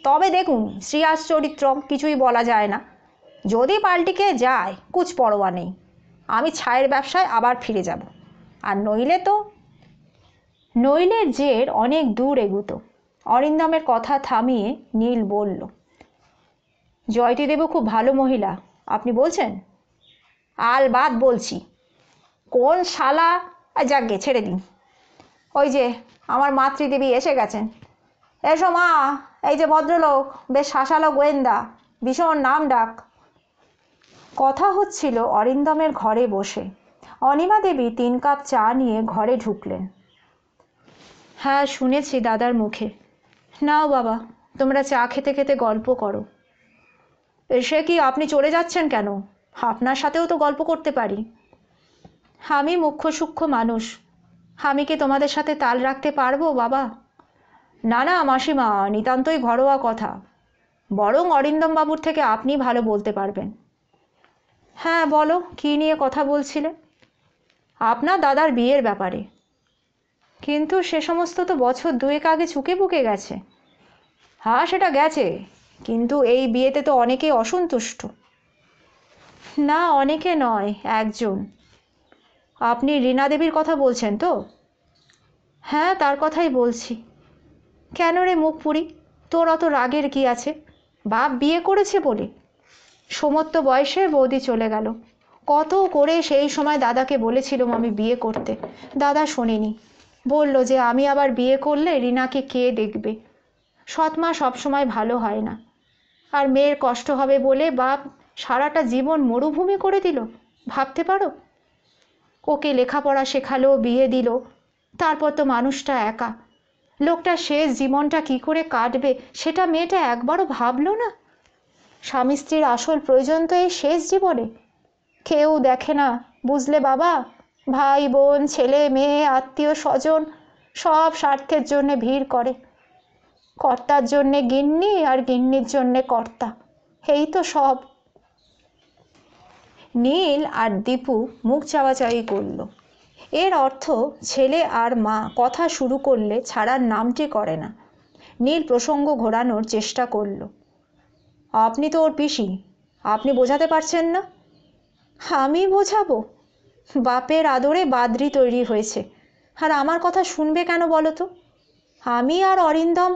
তবে দেখুন শ্রিয়াস চরিত্র কিছুই বলা যায় না যদি পাল্টিকে যায় কুচ পরোয়া নেই আমি ছায়ের ব্যবসায় আবার ফিরে যাব আর নইলে তো নইলের জের অনেক দূর এগুতো অরিন্দমের কথা থামিয়ে নীল বলল জয়তীদেবও খুব ভালো মহিলা আপনি বলছেন আল বাদ বলছি কোন শালা আর যাক গে ছেড়ে দিন ওই যে আমার মাতৃদেবী এসে গেছেন এসো মা এই যে ভদ্রলোক বেশ শাসালো গোয়েন্দা ভীষণ নাম ডাক কথা হচ্ছিল অরিন্দমের ঘরে বসে অনিমা দেবী তিন কাপ চা নিয়ে ঘরে ঢুকলেন হ্যাঁ শুনেছি দাদার মুখে নাও বাবা তোমরা চা খেতে খেতে গল্প করো এসে কি আপনি চলে যাচ্ছেন কেন আপনার সাথেও তো গল্প করতে পারি আমি মুখ্য সূক্ষ্ম মানুষ আমি কি তোমাদের সাথে তাল রাখতে পারবো বাবা না না মাসিমা নিতান্তই ঘরোয়া কথা বরং অরিন্দমবাবুর থেকে আপনি ভালো বলতে পারবেন হ্যাঁ বলো কী নিয়ে কথা বলছিলে আপনার দাদার বিয়ের ব্যাপারে কিন্তু সে সমস্ত তো বছর দুয়েক আগে চুকে বুকে গেছে হ্যাঁ সেটা গেছে কিন্তু এই বিয়েতে তো অনেকেই অসন্তুষ্ট না অনেকে নয় একজন আপনি রীনা দেবীর কথা বলছেন তো হ্যাঁ তার কথাই বলছি কেন রে মুখ পুরি তোর অত রাগের কি আছে বাপ বিয়ে করেছে বলে সমত্ব বয়সে বৌদি চলে গেল কত করে সেই সময় দাদাকে বলেছিলাম আমি বিয়ে করতে দাদা শোনেনি বলল যে আমি আবার বিয়ে করলে রিনাকে কে দেখবে সৎমা সবসময় ভালো হয় না আর মেয়ের কষ্ট হবে বলে বাপ সারাটা জীবন মরুভূমি করে দিল ভাবতে পারো ওকে লেখাপড়া শেখালো বিয়ে দিল তারপর তো মানুষটা একা লোকটা শেষ জীবনটা কি করে কাটবে সেটা মেয়েটা একবারও ভাবলো না স্বামী স্ত্রীর আসল প্রয়োজন তো এই শেষ জীবনে কেউ দেখে না বুঝলে বাবা ভাই বোন ছেলে মেয়ে আত্মীয় স্বজন সব স্বার্থের জন্যে ভিড় করে কর্তার জন্যে গিন্নি আর গিন্নির জন্যে কর্তা এই তো সব নীল আর দীপু মুখ চাওয়াচাওয়ি করল এর অর্থ ছেলে আর মা কথা শুরু করলে ছাড়ার নামটি করে না নীল প্রসঙ্গ ঘোরানোর চেষ্টা করল আপনি তো ওর পিসি আপনি বোঝাতে পারছেন না আমি বোঝাবো বাপের আদরে বাদরি তৈরি হয়েছে আর আমার কথা শুনবে কেন বলো তো আমি আর অরিন্দম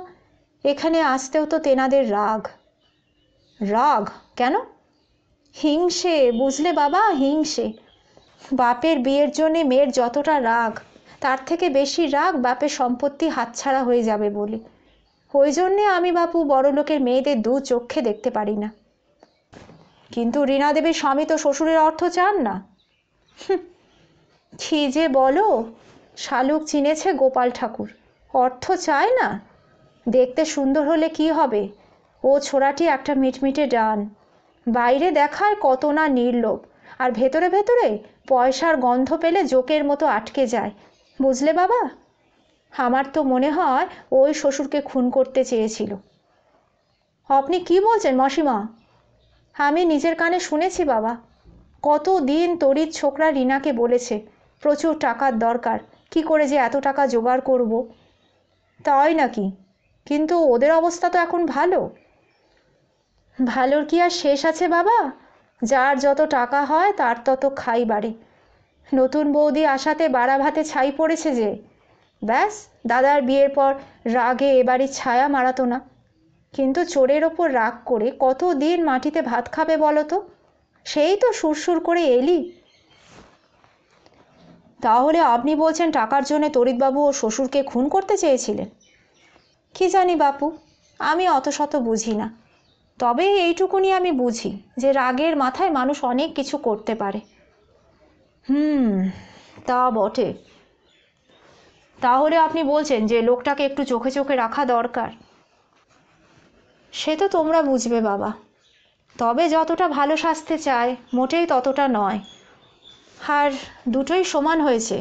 এখানে আসতেও তো তেনাদের রাগ রাগ কেন হিংসে বুঝলে বাবা হিংসে বাপের বিয়ের জন্যে মেয়ের যতটা রাগ তার থেকে বেশি রাগ বাপের সম্পত্তি হাতছাড়া হয়ে যাবে বলে ওই জন্যে আমি বাপু বড়লোকের মেয়েদের দু চক্ষে দেখতে পারি না কিন্তু রীনা দেবীর স্বামী তো শ্বশুরের অর্থ চান না কি যে বলো শালুক চিনেছে গোপাল ঠাকুর অর্থ চায় না দেখতে সুন্দর হলে কি হবে ও ছোড়াটি একটা মিটমিটে ডান বাইরে দেখায় কত না নির্লোভ আর ভেতরে ভেতরে পয়সার গন্ধ পেলে জোকের মতো আটকে যায় বুঝলে বাবা আমার তো মনে হয় ওই শ্বশুরকে খুন করতে চেয়েছিল আপনি কি বলছেন মাসিমা আমি নিজের কানে শুনেছি বাবা কত দিন তরিত ছোকরা রিনাকে বলেছে প্রচুর টাকার দরকার কি করে যে এত টাকা জোগাড় করব তাই নাকি কিন্তু ওদের অবস্থা তো এখন ভালো ভালোর কি আর শেষ আছে বাবা যার যত টাকা হয় তার তত খাই বাড়ি নতুন বৌদি আসাতে বাড়া ভাতে ছাই পড়েছে যে ব্যাস দাদার বিয়ের পর রাগে এবারই ছায়া মারাতো না কিন্তু চোরের ওপর রাগ করে কত দিন মাটিতে ভাত খাবে বলো তো সেই তো সুরসুর করে এলি তাহলে আপনি বলছেন টাকার জন্য তরিতবাবু ও শ্বশুরকে খুন করতে চেয়েছিলেন কি জানি বাপু আমি অত শত বুঝি না তবে এইটুকুনি আমি বুঝি যে রাগের মাথায় মানুষ অনেক কিছু করতে পারে হুম তা বটে তাহলে আপনি বলছেন যে লোকটাকে একটু চোখে চোখে রাখা দরকার সে তো তোমরা বুঝবে বাবা তবে যতটা ভালো সাজতে চায় মোটেই ততটা নয় আর দুটোই সমান হয়েছে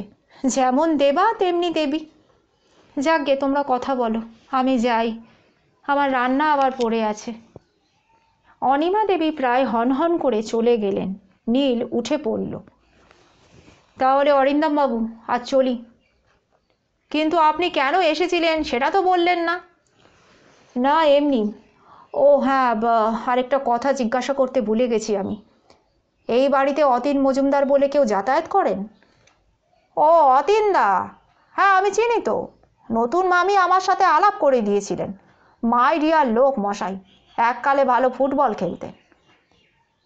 যেমন দেবা তেমনি দেবী গে তোমরা কথা বলো আমি যাই আমার রান্না আবার পড়ে আছে অনিমা দেবী প্রায় হনহন করে চলে গেলেন নীল উঠে পড়ল তাহলে অরিন্দমবাবু আর চলি কিন্তু আপনি কেন এসেছিলেন সেটা তো বললেন না না এমনি ও হ্যাঁ আরেকটা কথা জিজ্ঞাসা করতে ভুলে গেছি আমি এই বাড়িতে অতীন মজুমদার বলে কেউ যাতায়াত করেন ও অতীনদা হ্যাঁ আমি চিনি তো নতুন মামি আমার সাথে আলাপ করে দিয়েছিলেন মাই ডিয়ার লোক মশাই এককালে ভালো ফুটবল খেলতেন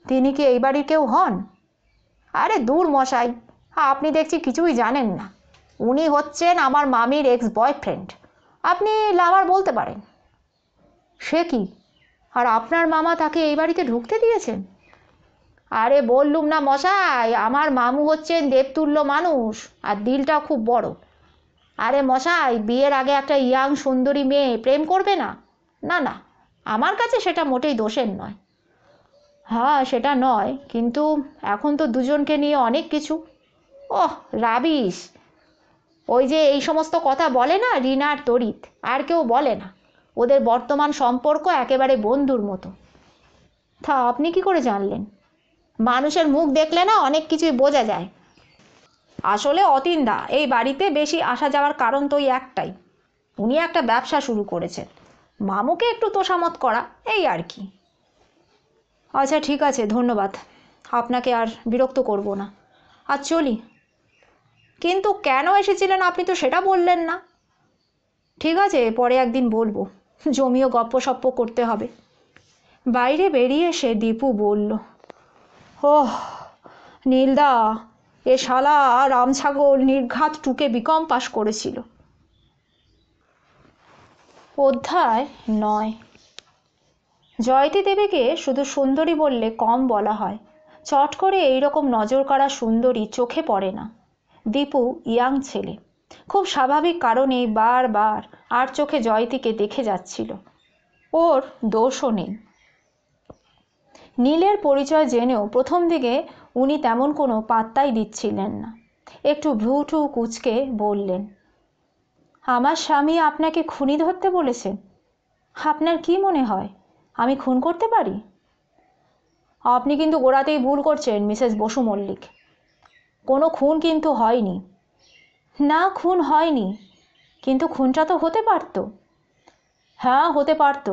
তিনি কি এই বাড়ির কেউ হন আরে দূর মশাই আপনি দেখছি কিছুই জানেন না উনি হচ্ছেন আমার মামির এক্স বয়ফ্রেন্ড আপনি লাভার বলতে পারেন সে কি আর আপনার মামা তাকে এই বাড়িতে ঢুকতে দিয়েছেন আরে বললুম না মশাই আমার মামু হচ্ছেন দেবতুল্য মানুষ আর দিলটা খুব বড় আরে মশাই বিয়ের আগে একটা ইয়াং সুন্দরী মেয়ে প্রেম করবে না না না আমার কাছে সেটা মোটেই দোষের নয় হ্যাঁ সেটা নয় কিন্তু এখন তো দুজনকে নিয়ে অনেক কিছু ওহ রাবিশ ওই যে এই সমস্ত কথা বলে না রিনা আর তরিত আর কেউ বলে না ওদের বর্তমান সম্পর্ক একেবারে বন্ধুর মতো তা আপনি কি করে জানলেন মানুষের মুখ দেখলে না অনেক কিছুই বোঝা যায় আসলে অতিন্দা এই বাড়িতে বেশি আসা যাওয়ার কারণ তো ওই একটাই উনি একটা ব্যবসা শুরু করেছেন মামুকে একটু তোষামত করা এই আর কি আচ্ছা ঠিক আছে ধন্যবাদ আপনাকে আর বিরক্ত করব না আর চলি কিন্তু কেন এসেছিলেন আপনি তো সেটা বললেন না ঠিক আছে পরে একদিন বলবো জমিও গপ্প সপ্প করতে হবে বাইরে বেরিয়ে এসে দীপু বলল ওহ নীলদা এ শালা রামছাগল নির্ঘাত টুকে বিকম পাশ করেছিল অধ্যায় নয় জয়তী দেবীকে শুধু সুন্দরী বললে কম বলা হয় চট করে এই রকম নজর কাড়া সুন্দরী চোখে পড়ে না দীপু ইয়াং ছেলে খুব স্বাভাবিক কারণে বারবার আর চোখে জয়তীকে দেখে যাচ্ছিল ওর দোষও নেই নীলের পরিচয় জেনেও প্রথম দিকে উনি তেমন কোনো পাত্তাই দিচ্ছিলেন না একটু টু কুচকে বললেন আমার স্বামী আপনাকে খুনি ধরতে বলেছেন আপনার কি মনে হয় আমি খুন করতে পারি আপনি কিন্তু গোড়াতেই ভুল করছেন মিসেস বসু মল্লিক কোনো খুন কিন্তু হয়নি না খুন হয়নি কিন্তু খুনটা তো হতে পারত হ্যাঁ হতে পারত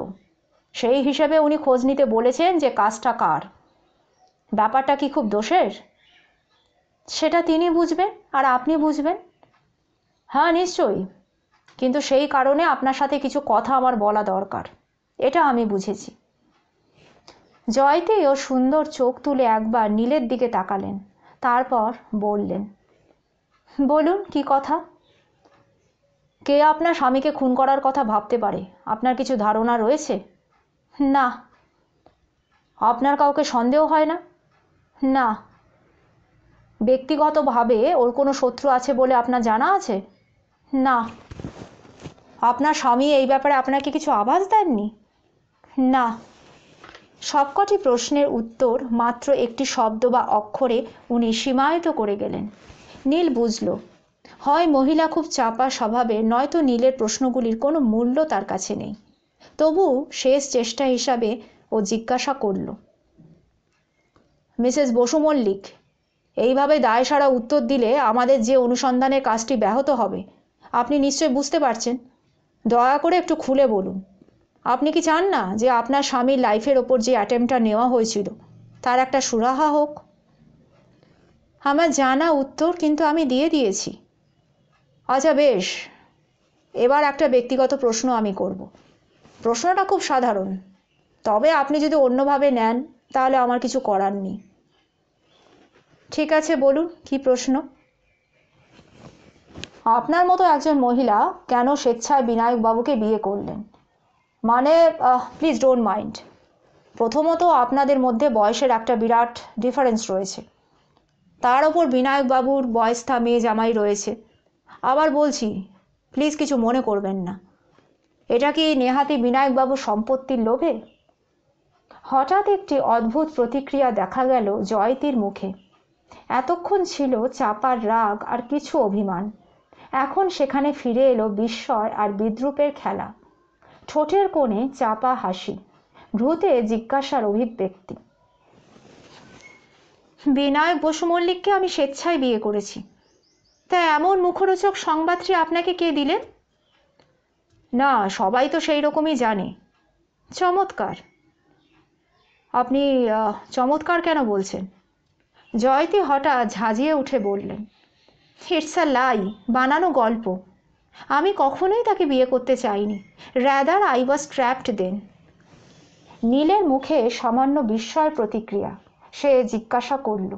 সেই হিসেবে উনি খোঁজ নিতে বলেছেন যে কাজটা কার ব্যাপারটা কি খুব দোষের সেটা তিনি বুঝবেন আর আপনি বুঝবেন হ্যাঁ নিশ্চয়ই কিন্তু সেই কারণে আপনার সাথে কিছু কথা আমার বলা দরকার এটা আমি বুঝেছি জয়তি ও সুন্দর চোখ তুলে একবার নীলের দিকে তাকালেন তারপর বললেন বলুন কি কথা কে আপনার স্বামীকে খুন করার কথা ভাবতে পারে আপনার কিছু ধারণা রয়েছে না আপনার কাউকে সন্দেহ হয় না না ব্যক্তিগতভাবে ওর কোনো শত্রু আছে বলে আপনার জানা আছে না আপনার স্বামী এই ব্যাপারে আপনাকে কিছু আভাস দেননি না সবকটি প্রশ্নের উত্তর মাত্র একটি শব্দ বা অক্ষরে উনি সীমায়িত করে গেলেন নীল বুঝল হয় মহিলা খুব চাপা স্বভাবে নয়তো নীলের প্রশ্নগুলির কোনো মূল্য তার কাছে নেই তবু শেষ চেষ্টা হিসাবে ও জিজ্ঞাসা করল মিসেস বসু মল্লিক এইভাবে দায় সারা উত্তর দিলে আমাদের যে অনুসন্ধানের কাজটি ব্যাহত হবে আপনি নিশ্চয় বুঝতে পারছেন দয়া করে একটু খুলে বলুন আপনি কি চান না যে আপনার স্বামীর লাইফের ওপর যে অ্যাটেম্পটা নেওয়া হয়েছিল তার একটা সুরাহা হোক আমার জানা উত্তর কিন্তু আমি দিয়ে দিয়েছি আচ্ছা বেশ এবার একটা ব্যক্তিগত প্রশ্ন আমি করব। প্রশ্নটা খুব সাধারণ তবে আপনি যদি অন্যভাবে নেন তাহলে আমার কিছু করার নেই ঠিক আছে বলুন কি প্রশ্ন আপনার মতো একজন মহিলা কেন স্বেচ্ছায় বিনায়কবাবুকে বিয়ে করলেন মানে প্লিজ ডোন্ট মাইন্ড প্রথমত আপনাদের মধ্যে বয়সের একটা বিরাট ডিফারেন্স রয়েছে তার ওপর বিনায়কবাবুর বয়স তা মেয়ে জামাই রয়েছে আবার বলছি প্লিজ কিছু মনে করবেন না এটা কি নেহাতি বিনায়কবাবুর সম্পত্তির লোভে হঠাৎ একটি অদ্ভুত প্রতিক্রিয়া দেখা গেল জয়তীর মুখে এতক্ষণ ছিল চাপার রাগ আর কিছু অভিমান এখন সেখানে ফিরে এলো বিস্ময় আর বিদ্রুপের খেলা ঠোঁটের কোণে চাপা হাসি ভ্রুতে জিজ্ঞাসার অভিব্যক্তি বিনায়ক বসু মল্লিককে আমি স্বেচ্ছায় বিয়ে করেছি তা এমন মুখরোচক সংবাদটি আপনাকে কে দিলেন না সবাই তো সেই রকমই জানে চমৎকার আপনি চমৎকার কেন বলছেন জয়তী হঠাৎ ঝাঁঝিয়ে উঠে বললেন ফেরসা লাই বানানো গল্প আমি কখনোই তাকে বিয়ে করতে চাইনি rather I was trapped then নীলের মুখে সামান্য বিস্ময় প্রতিক্রিয়া সে জিজ্ঞাসা করল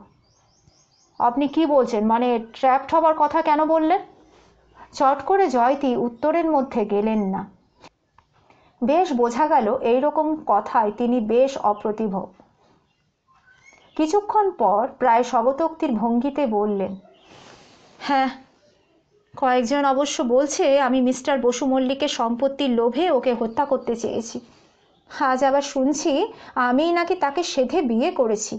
আপনি কি বলছেন মানে ট্র্যাপড হবার কথা কেন বললেন চট করে জয়তি উত্তরের মধ্যে গেলেন না বেশ বোঝা গেল এইরকম কথায় তিনি বেশ অপ্রতিভ কিছুক্ষণ পর প্রায় স্বগতোক্তির ভঙ্গিতে বললেন হ্যাঁ কয়েকজন অবশ্য বলছে আমি মিস্টার বসু মল্লিকের সম্পত্তির লোভে ওকে হত্যা করতে চেয়েছি আজ আবার শুনছি আমিই নাকি তাকে সেধে বিয়ে করেছি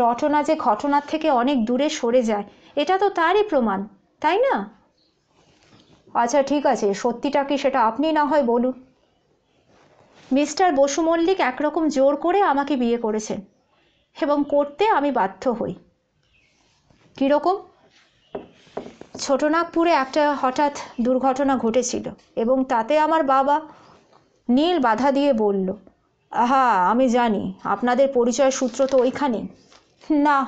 রটনা যে ঘটনার থেকে অনেক দূরে সরে যায় এটা তো তারই প্রমাণ তাই না আচ্ছা ঠিক আছে সত্যিটা কি সেটা আপনি না হয় বলুন মিস্টার বসু মল্লিক একরকম জোর করে আমাকে বিয়ে করেছেন এবং করতে আমি বাধ্য হই কীরকম ছোটনাগপুরে একটা হঠাৎ দুর্ঘটনা ঘটেছিল এবং তাতে আমার বাবা নীল বাধা দিয়ে বলল হা আমি জানি আপনাদের পরিচয় সূত্র তো ওইখানে না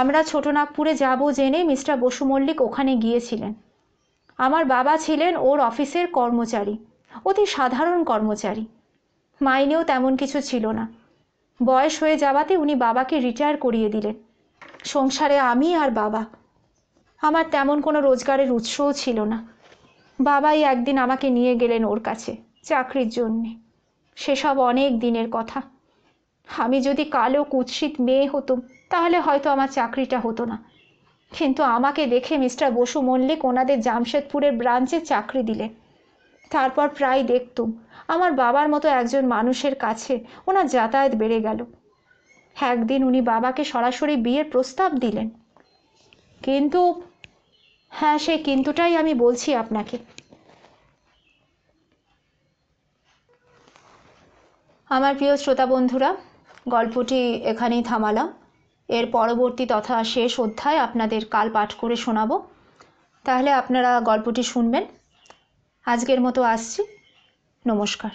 আমরা ছোটনাগপুরে যাব জেনে মিস্টার বসু মল্লিক ওখানে গিয়েছিলেন আমার বাবা ছিলেন ওর অফিসের কর্মচারী অতি সাধারণ কর্মচারী মাইনেও তেমন কিছু ছিল না বয়স হয়ে যাওয়াতে উনি বাবাকে রিটায়ার করিয়ে দিলেন সংসারে আমি আর বাবা আমার তেমন কোনো রোজগারের উৎসও ছিল না বাবাই একদিন আমাকে নিয়ে গেলেন ওর কাছে চাকরির জন্যে সেসব অনেক দিনের কথা আমি যদি কালো কুৎসিত মেয়ে হতুম তাহলে হয়তো আমার চাকরিটা হতো না কিন্তু আমাকে দেখে মিস্টার বসু মল্লিক ওনাদের জামশেদপুরের ব্রাঞ্চে চাকরি দিলেন তারপর প্রায় দেখতুম আমার বাবার মতো একজন মানুষের কাছে ওনার যাতায়াত বেড়ে গেল একদিন উনি বাবাকে সরাসরি বিয়ের প্রস্তাব দিলেন কিন্তু হ্যাঁ সেই কিন্তুটাই আমি বলছি আপনাকে আমার প্রিয় শ্রোতা বন্ধুরা গল্পটি এখানেই থামালাম এর পরবর্তী তথা শেষ অধ্যায় আপনাদের কাল পাঠ করে শোনাব তাহলে আপনারা গল্পটি শুনবেন আজকের মতো আসছি নমস্কার